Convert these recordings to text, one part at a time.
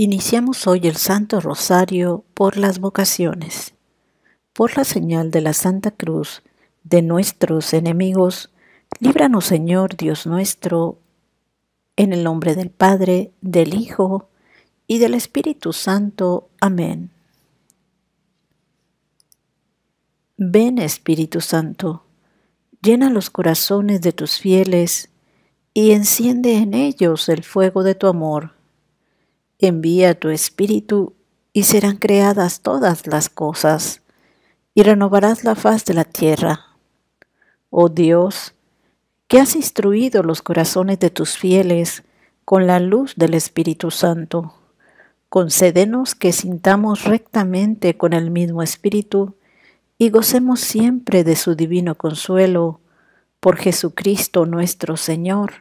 Iniciamos hoy el Santo Rosario por las vocaciones. Por la señal de la Santa Cruz de nuestros enemigos, líbranos Señor Dios nuestro, en el nombre del Padre, del Hijo y del Espíritu Santo. Amén. Ven Espíritu Santo, llena los corazones de tus fieles y enciende en ellos el fuego de tu amor Envía tu espíritu y serán creadas todas las cosas, y renovarás la faz de la tierra. Oh Dios, que has instruido los corazones de tus fieles con la luz del Espíritu Santo, concédenos que sintamos rectamente con el mismo Espíritu y gocemos siempre de su divino consuelo, por Jesucristo nuestro Señor.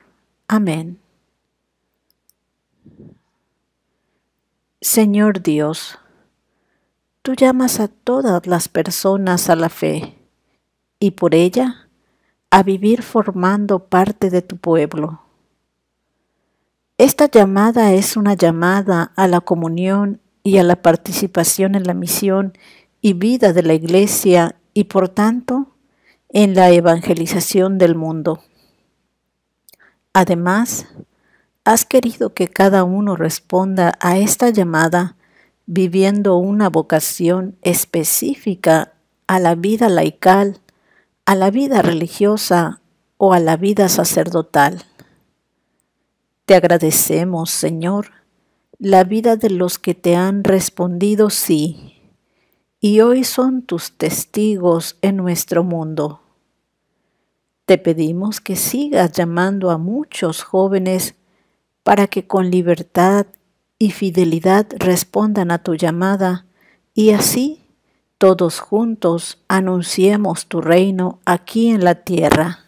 Amén. Señor Dios, tú llamas a todas las personas a la fe y por ella a vivir formando parte de tu pueblo. Esta llamada es una llamada a la comunión y a la participación en la misión y vida de la Iglesia y por tanto en la evangelización del mundo. Además, ¿Has querido que cada uno responda a esta llamada viviendo una vocación específica a la vida laical, a la vida religiosa o a la vida sacerdotal? Te agradecemos, Señor, la vida de los que te han respondido sí, y hoy son tus testigos en nuestro mundo. Te pedimos que sigas llamando a muchos jóvenes para que con libertad y fidelidad respondan a tu llamada y así todos juntos anunciemos tu reino aquí en la tierra.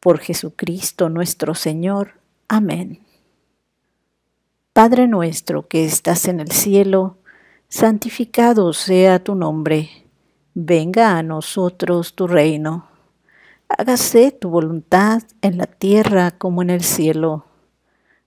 Por Jesucristo nuestro Señor. Amén. Padre nuestro que estás en el cielo, santificado sea tu nombre. Venga a nosotros tu reino. Hágase tu voluntad en la tierra como en el cielo.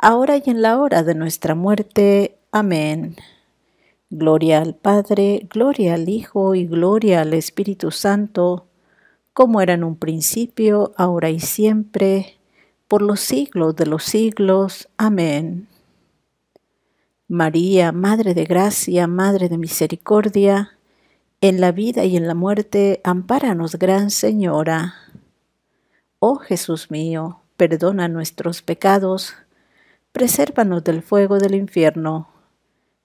ahora y en la hora de nuestra muerte. Amén. Gloria al Padre, gloria al Hijo y gloria al Espíritu Santo, como era en un principio, ahora y siempre, por los siglos de los siglos. Amén. María, Madre de Gracia, Madre de Misericordia, en la vida y en la muerte, ampáranos, Gran Señora. Oh Jesús mío, perdona nuestros pecados, presérvanos del fuego del infierno.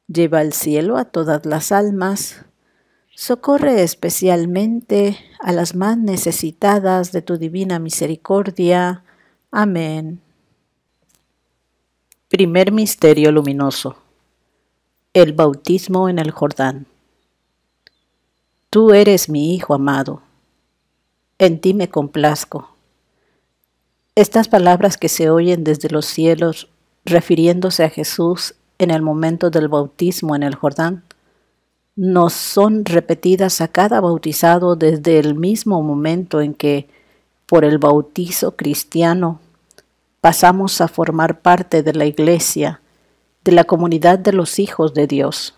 Lleva al cielo a todas las almas. Socorre especialmente a las más necesitadas de tu divina misericordia. Amén. Primer Misterio Luminoso. El bautismo en el Jordán. Tú eres mi Hijo amado. En ti me complazco. Estas palabras que se oyen desde los cielos refiriéndose a Jesús en el momento del bautismo en el Jordán, nos son repetidas a cada bautizado desde el mismo momento en que, por el bautizo cristiano, pasamos a formar parte de la Iglesia, de la comunidad de los hijos de Dios.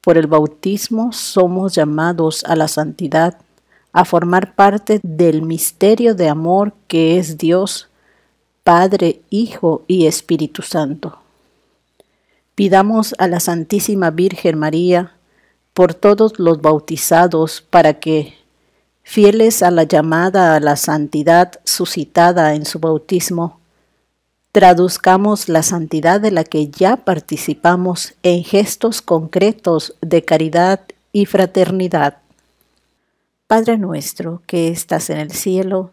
Por el bautismo somos llamados a la santidad, a formar parte del misterio de amor que es Dios Padre, Hijo y Espíritu Santo. Pidamos a la Santísima Virgen María por todos los bautizados para que, fieles a la llamada a la santidad suscitada en su bautismo, traduzcamos la santidad de la que ya participamos en gestos concretos de caridad y fraternidad. Padre nuestro que estás en el cielo,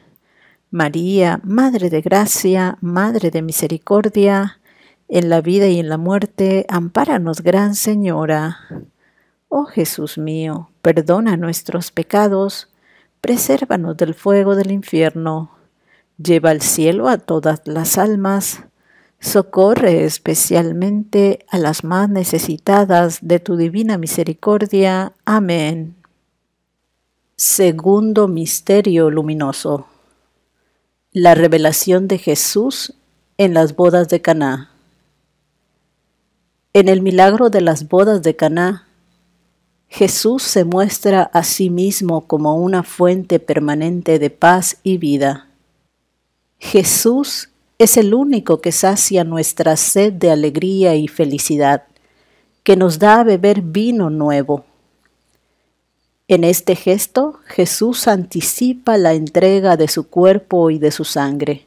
María, Madre de Gracia, Madre de Misericordia, en la vida y en la muerte, ampáranos, Gran Señora. Oh Jesús mío, perdona nuestros pecados, presérvanos del fuego del infierno, lleva al cielo a todas las almas, socorre especialmente a las más necesitadas de tu divina misericordia. Amén. Segundo Misterio Luminoso la revelación de Jesús en las bodas de Caná. En el milagro de las bodas de Caná, Jesús se muestra a sí mismo como una fuente permanente de paz y vida. Jesús es el único que sacia nuestra sed de alegría y felicidad, que nos da a beber vino nuevo en este gesto, Jesús anticipa la entrega de su cuerpo y de su sangre,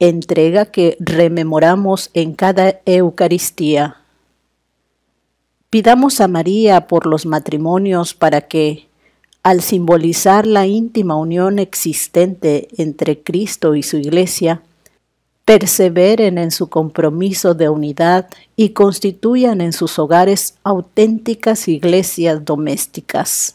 entrega que rememoramos en cada Eucaristía. Pidamos a María por los matrimonios para que, al simbolizar la íntima unión existente entre Cristo y su Iglesia, perseveren en su compromiso de unidad y constituyan en sus hogares auténticas iglesias domésticas.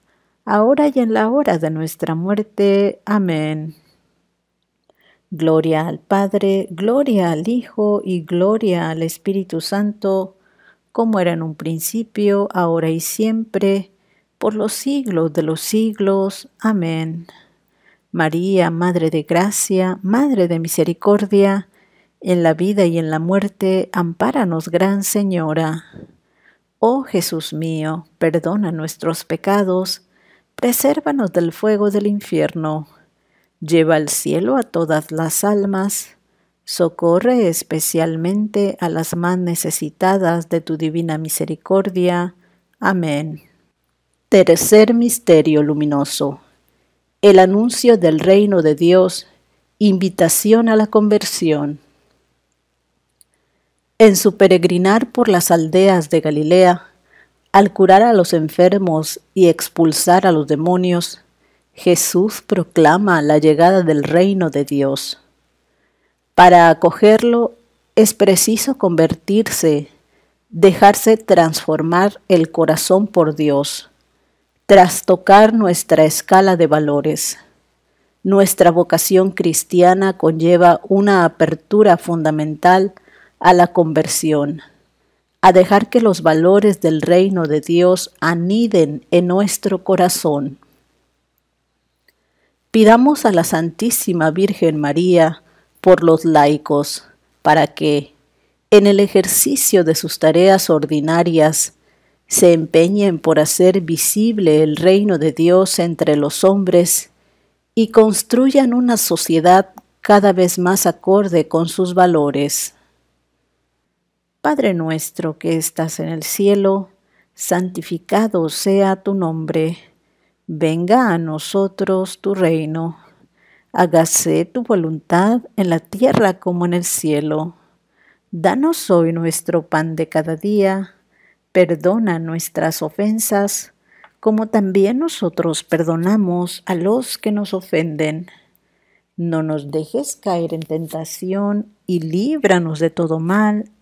ahora y en la hora de nuestra muerte. Amén. Gloria al Padre, gloria al Hijo y gloria al Espíritu Santo, como era en un principio, ahora y siempre, por los siglos de los siglos. Amén. María, Madre de Gracia, Madre de Misericordia, en la vida y en la muerte, ampáranos, Gran Señora. Oh Jesús mío, perdona nuestros pecados, presérvanos del fuego del infierno, lleva al cielo a todas las almas, socorre especialmente a las más necesitadas de tu divina misericordia. Amén. Tercer Misterio Luminoso. El anuncio del reino de Dios, invitación a la conversión. En su peregrinar por las aldeas de Galilea, al curar a los enfermos y expulsar a los demonios, Jesús proclama la llegada del reino de Dios. Para acogerlo es preciso convertirse, dejarse transformar el corazón por Dios, trastocar nuestra escala de valores. Nuestra vocación cristiana conlleva una apertura fundamental a la conversión a dejar que los valores del reino de Dios aniden en nuestro corazón. Pidamos a la Santísima Virgen María por los laicos, para que, en el ejercicio de sus tareas ordinarias, se empeñen por hacer visible el reino de Dios entre los hombres y construyan una sociedad cada vez más acorde con sus valores. Padre nuestro que estás en el cielo, santificado sea tu nombre, venga a nosotros tu reino, hágase tu voluntad en la tierra como en el cielo. Danos hoy nuestro pan de cada día, perdona nuestras ofensas, como también nosotros perdonamos a los que nos ofenden. No nos dejes caer en tentación y líbranos de todo mal.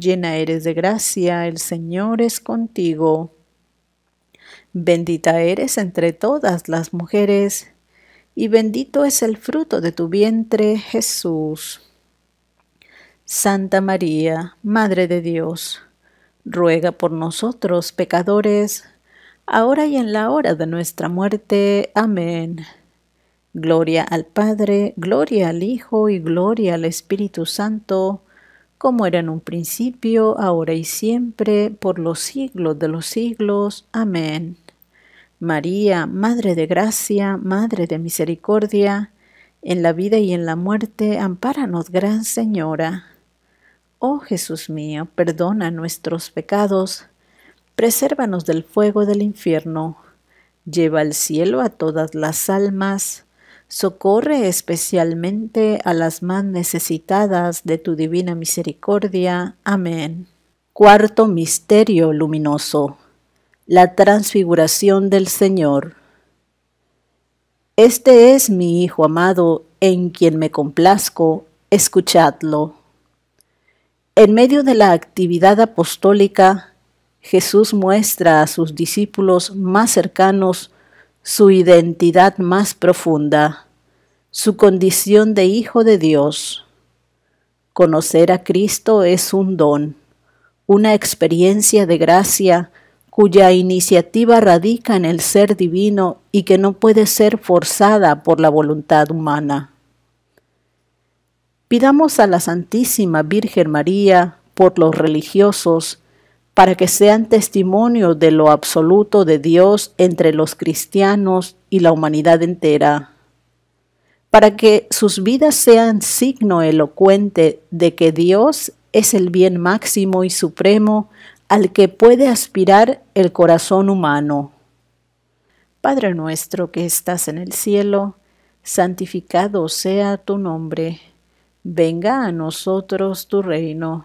llena eres de gracia, el Señor es contigo. Bendita eres entre todas las mujeres, y bendito es el fruto de tu vientre, Jesús. Santa María, Madre de Dios, ruega por nosotros pecadores, ahora y en la hora de nuestra muerte. Amén. Gloria al Padre, gloria al Hijo y gloria al Espíritu Santo como era en un principio, ahora y siempre, por los siglos de los siglos. Amén. María, Madre de Gracia, Madre de Misericordia, en la vida y en la muerte, ampáranos, Gran Señora. Oh Jesús mío, perdona nuestros pecados, presérvanos del fuego del infierno, lleva al cielo a todas las almas, Socorre especialmente a las más necesitadas de tu divina misericordia. Amén. Cuarto Misterio Luminoso. La Transfiguración del Señor. Este es mi Hijo amado, en quien me complazco, escuchadlo. En medio de la actividad apostólica, Jesús muestra a sus discípulos más cercanos su identidad más profunda, su condición de hijo de Dios. Conocer a Cristo es un don, una experiencia de gracia cuya iniciativa radica en el ser divino y que no puede ser forzada por la voluntad humana. Pidamos a la Santísima Virgen María por los religiosos para que sean testimonio de lo absoluto de Dios entre los cristianos y la humanidad entera, para que sus vidas sean signo elocuente de que Dios es el bien máximo y supremo al que puede aspirar el corazón humano. Padre nuestro que estás en el cielo, santificado sea tu nombre, venga a nosotros tu reino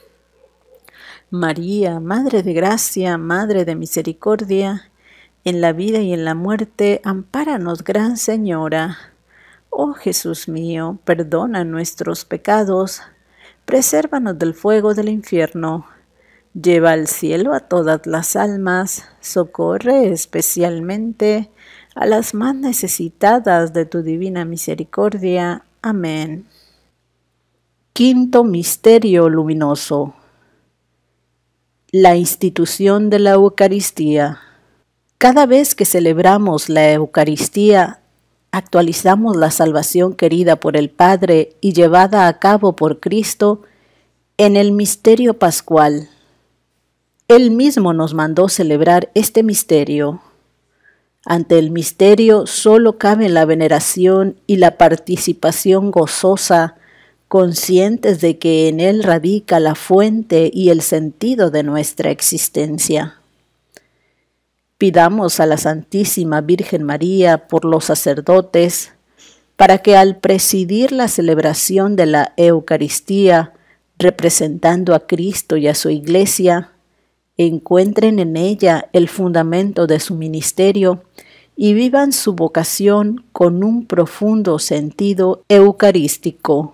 María, Madre de Gracia, Madre de Misericordia, en la vida y en la muerte, ampáranos, Gran Señora. Oh Jesús mío, perdona nuestros pecados, presérvanos del fuego del infierno. Lleva al cielo a todas las almas, socorre especialmente a las más necesitadas de tu divina misericordia. Amén. Quinto Misterio Luminoso la institución de la Eucaristía. Cada vez que celebramos la Eucaristía, actualizamos la salvación querida por el Padre y llevada a cabo por Cristo en el misterio pascual. Él mismo nos mandó celebrar este misterio. Ante el misterio solo cabe la veneración y la participación gozosa conscientes de que en Él radica la fuente y el sentido de nuestra existencia. Pidamos a la Santísima Virgen María por los sacerdotes, para que al presidir la celebración de la Eucaristía, representando a Cristo y a su Iglesia, encuentren en ella el fundamento de su ministerio y vivan su vocación con un profundo sentido eucarístico.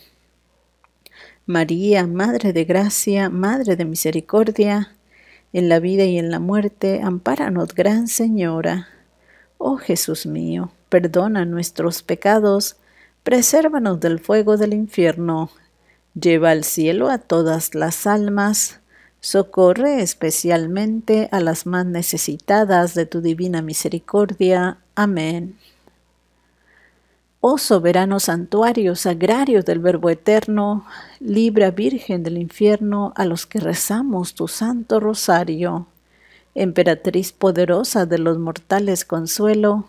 María, Madre de Gracia, Madre de Misericordia, en la vida y en la muerte, ampáranos, Gran Señora. Oh Jesús mío, perdona nuestros pecados, presérvanos del fuego del infierno, lleva al cielo a todas las almas, socorre especialmente a las más necesitadas de tu divina misericordia. Amén. Oh soberano santuario, sagrario del Verbo Eterno, libra Virgen del infierno a los que rezamos tu santo rosario. Emperatriz poderosa de los mortales consuelo,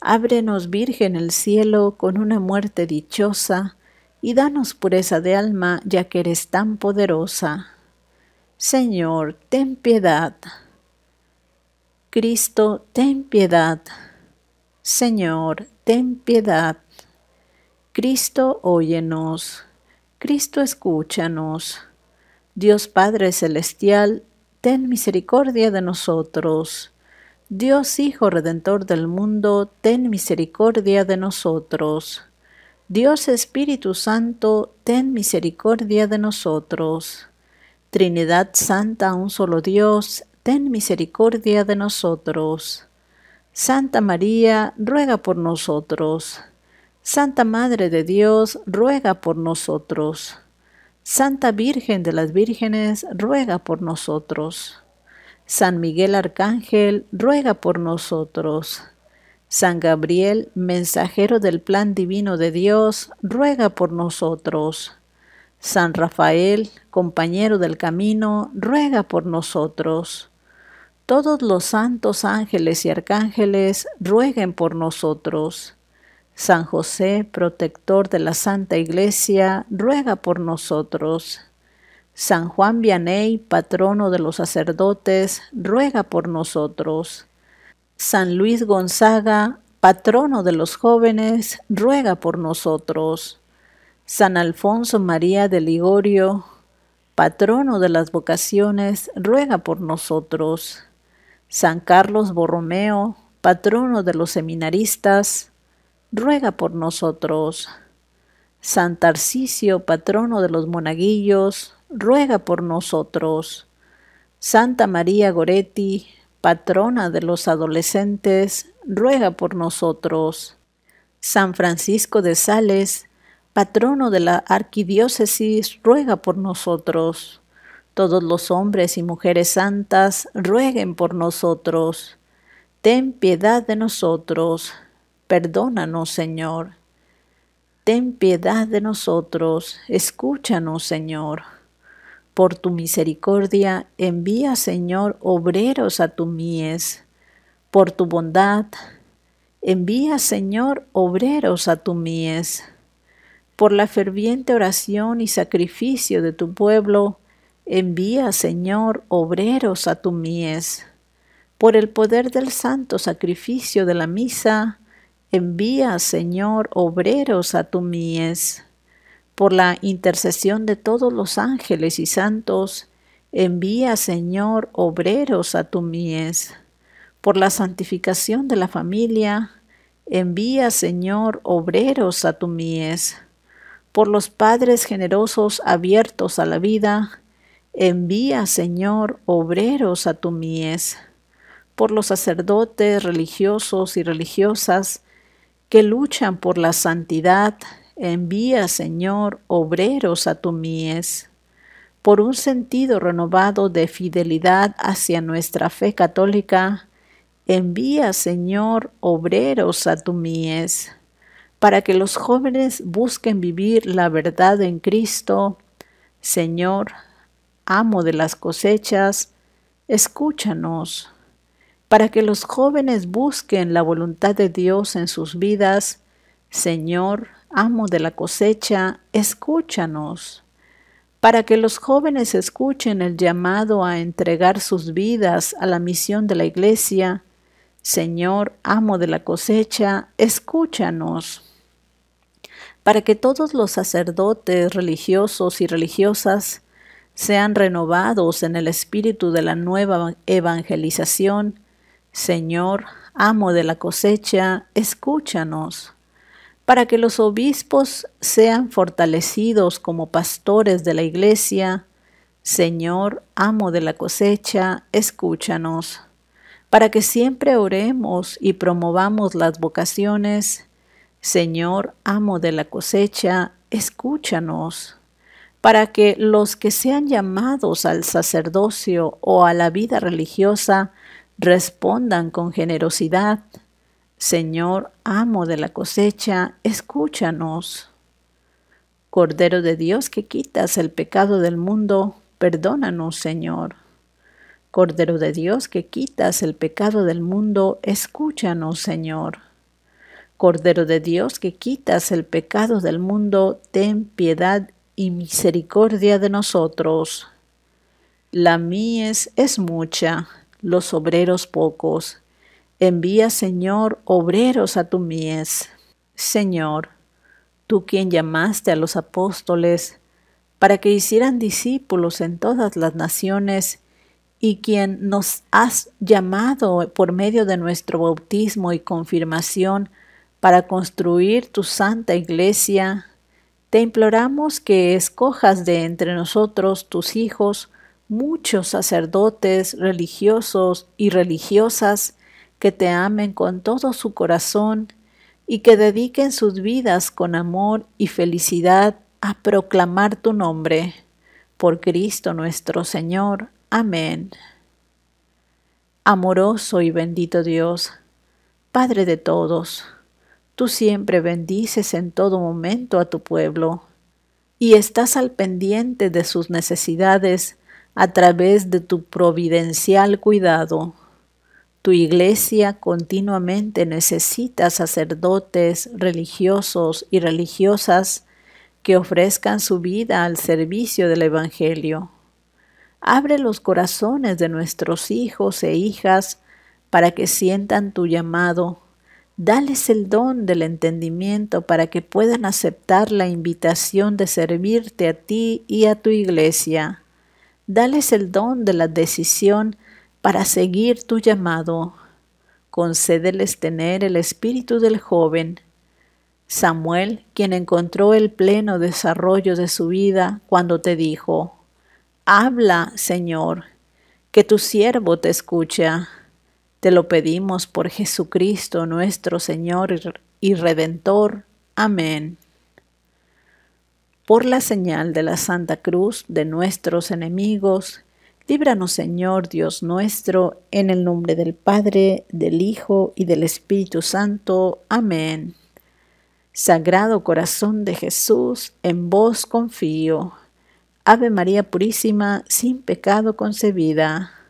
ábrenos Virgen el cielo con una muerte dichosa, y danos pureza de alma, ya que eres tan poderosa. Señor, ten piedad. Cristo, ten piedad. Señor, ten piedad. Cristo, óyenos. Cristo, escúchanos. Dios Padre Celestial, ten misericordia de nosotros. Dios Hijo Redentor del mundo, ten misericordia de nosotros. Dios Espíritu Santo, ten misericordia de nosotros. Trinidad Santa, un solo Dios, ten misericordia de nosotros. Santa María, ruega por nosotros. Santa Madre de Dios, ruega por nosotros. Santa Virgen de las Vírgenes, ruega por nosotros. San Miguel Arcángel, ruega por nosotros. San Gabriel, mensajero del plan divino de Dios, ruega por nosotros. San Rafael, compañero del camino, ruega por nosotros. Todos los santos ángeles y arcángeles, rueguen por nosotros. San José, protector de la Santa Iglesia, ruega por nosotros. San Juan Vianney, patrono de los sacerdotes, ruega por nosotros. San Luis Gonzaga, patrono de los jóvenes, ruega por nosotros. San Alfonso María de Ligorio, patrono de las vocaciones, ruega por nosotros. San Carlos Borromeo, patrono de los seminaristas, ruega por nosotros. San Tarcisio, patrono de los monaguillos, ruega por nosotros. Santa María Goretti, patrona de los adolescentes, ruega por nosotros. San Francisco de Sales, patrono de la arquidiócesis, ruega por nosotros. Todos los hombres y mujeres santas, rueguen por nosotros. Ten piedad de nosotros. Perdónanos, Señor. Ten piedad de nosotros. Escúchanos, Señor. Por tu misericordia, envía, Señor, obreros a tu mies. Por tu bondad, envía, Señor, obreros a tu mies. Por la ferviente oración y sacrificio de tu pueblo, envía, Señor, obreros a tu mies. Por el poder del santo sacrificio de la misa, Envía, Señor, obreros a tu mies. Por la intercesión de todos los ángeles y santos, envía, Señor, obreros a tu mies. Por la santificación de la familia, envía, Señor, obreros a tu mies. Por los padres generosos abiertos a la vida, envía, Señor, obreros a tu mies. Por los sacerdotes religiosos y religiosas, que luchan por la santidad, envía, Señor, obreros a tu mies, por un sentido renovado de fidelidad hacia nuestra fe católica, envía, Señor, obreros a tu mies, para que los jóvenes busquen vivir la verdad en Cristo. Señor, amo de las cosechas, escúchanos para que los jóvenes busquen la voluntad de Dios en sus vidas. Señor, amo de la cosecha, escúchanos. Para que los jóvenes escuchen el llamado a entregar sus vidas a la misión de la Iglesia. Señor, amo de la cosecha, escúchanos. Para que todos los sacerdotes religiosos y religiosas sean renovados en el espíritu de la nueva evangelización Señor, amo de la cosecha, escúchanos, para que los obispos sean fortalecidos como pastores de la iglesia. Señor, amo de la cosecha, escúchanos, para que siempre oremos y promovamos las vocaciones. Señor, amo de la cosecha, escúchanos, para que los que sean llamados al sacerdocio o a la vida religiosa Respondan con generosidad. Señor, amo de la cosecha, escúchanos. Cordero de Dios que quitas el pecado del mundo, perdónanos, Señor. Cordero de Dios que quitas el pecado del mundo, escúchanos, Señor. Cordero de Dios que quitas el pecado del mundo, ten piedad y misericordia de nosotros. La mies es mucha, los obreros pocos. Envía, Señor, obreros a tu mies. Señor, tú quien llamaste a los apóstoles para que hicieran discípulos en todas las naciones, y quien nos has llamado por medio de nuestro bautismo y confirmación para construir tu santa iglesia, te imploramos que escojas de entre nosotros tus hijos, muchos sacerdotes, religiosos y religiosas que te amen con todo su corazón y que dediquen sus vidas con amor y felicidad a proclamar tu nombre. Por Cristo nuestro Señor. Amén. Amoroso y bendito Dios, Padre de todos, tú siempre bendices en todo momento a tu pueblo y estás al pendiente de sus necesidades a través de tu providencial cuidado. Tu iglesia continuamente necesita sacerdotes, religiosos y religiosas que ofrezcan su vida al servicio del Evangelio. Abre los corazones de nuestros hijos e hijas para que sientan tu llamado. Dales el don del entendimiento para que puedan aceptar la invitación de servirte a ti y a tu iglesia. Dales el don de la decisión para seguir tu llamado. Concédeles tener el espíritu del joven. Samuel, quien encontró el pleno desarrollo de su vida cuando te dijo, Habla, Señor, que tu siervo te escucha. Te lo pedimos por Jesucristo nuestro Señor y Redentor. Amén. Por la señal de la Santa Cruz de nuestros enemigos, líbranos Señor Dios nuestro, en el nombre del Padre, del Hijo y del Espíritu Santo. Amén. Sagrado Corazón de Jesús, en vos confío. Ave María Purísima, sin pecado concebida.